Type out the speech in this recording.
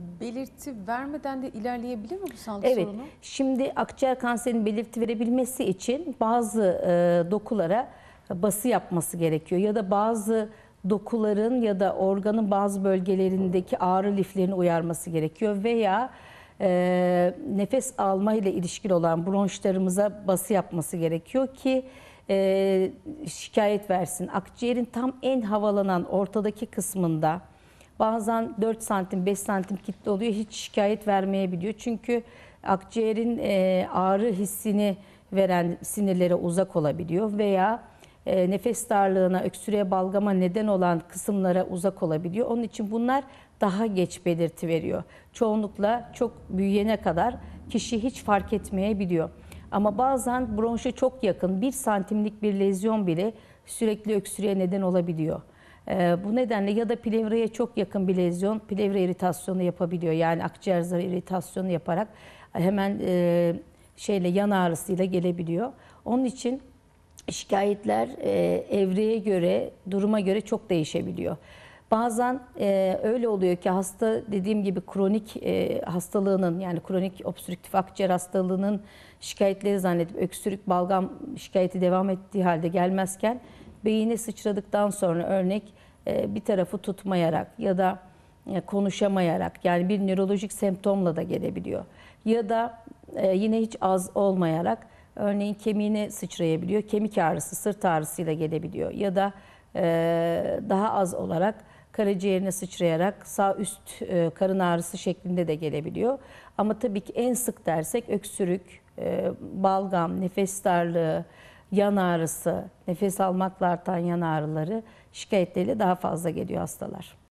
Belirti vermeden de ilerleyebilir mi bu sağlık evet, sorunu? Evet. Şimdi akciğer kanserinin belirti verebilmesi için bazı e, dokulara e, bası yapması gerekiyor ya da bazı dokuların ya da organın bazı bölgelerindeki ağrı liflerini uyarması gerekiyor veya e, nefes alma ile ilişkili olan bronşlarımıza bası yapması gerekiyor ki e, şikayet versin. Akciğerin tam en havalanan ortadaki kısmında Bazen 4 santim 5 santim kitle oluyor hiç şikayet vermeyebiliyor. Çünkü akciğerin e, ağrı hissini veren sinirlere uzak olabiliyor veya e, nefes darlığına, öksürüğe, balgama neden olan kısımlara uzak olabiliyor. Onun için bunlar daha geç belirti veriyor. Çoğunlukla çok büyüyene kadar kişi hiç fark etmeyebiliyor. Ama bazen bronşa çok yakın bir santimlik bir lezyon bile sürekli öksürüğe neden olabiliyor. Ee, bu nedenle ya da plevreye çok yakın bir lezyon plevre iritasyonu yapabiliyor. Yani akciğer zarı iritasyonu yaparak hemen e, şeyle yan ağrısıyla gelebiliyor. Onun için şikayetler e, evreye göre, duruma göre çok değişebiliyor. Bazen e, öyle oluyor ki hasta dediğim gibi kronik e, hastalığının yani kronik obstrüktif akciğer hastalığının şikayetleri zannedip öksürük, balgam şikayeti devam ettiği halde gelmezken beyine sıçradıktan sonra örnek e, bir tarafı tutmayarak ya da e, konuşamayarak yani bir nörolojik semptomla da gelebiliyor. Ya da e, yine hiç az olmayarak örneğin kemiğine sıçrayabiliyor. Kemik ağrısı, sırt ağrısıyla gelebiliyor. Ya da daha az olarak karaciğerine sıçrayarak sağ üst karın ağrısı şeklinde de gelebiliyor. Ama tabii ki en sık dersek öksürük, balgam, nefes darlığı, yan ağrısı, nefes almakla artan yan ağrıları şikayetleriyle daha fazla geliyor hastalar.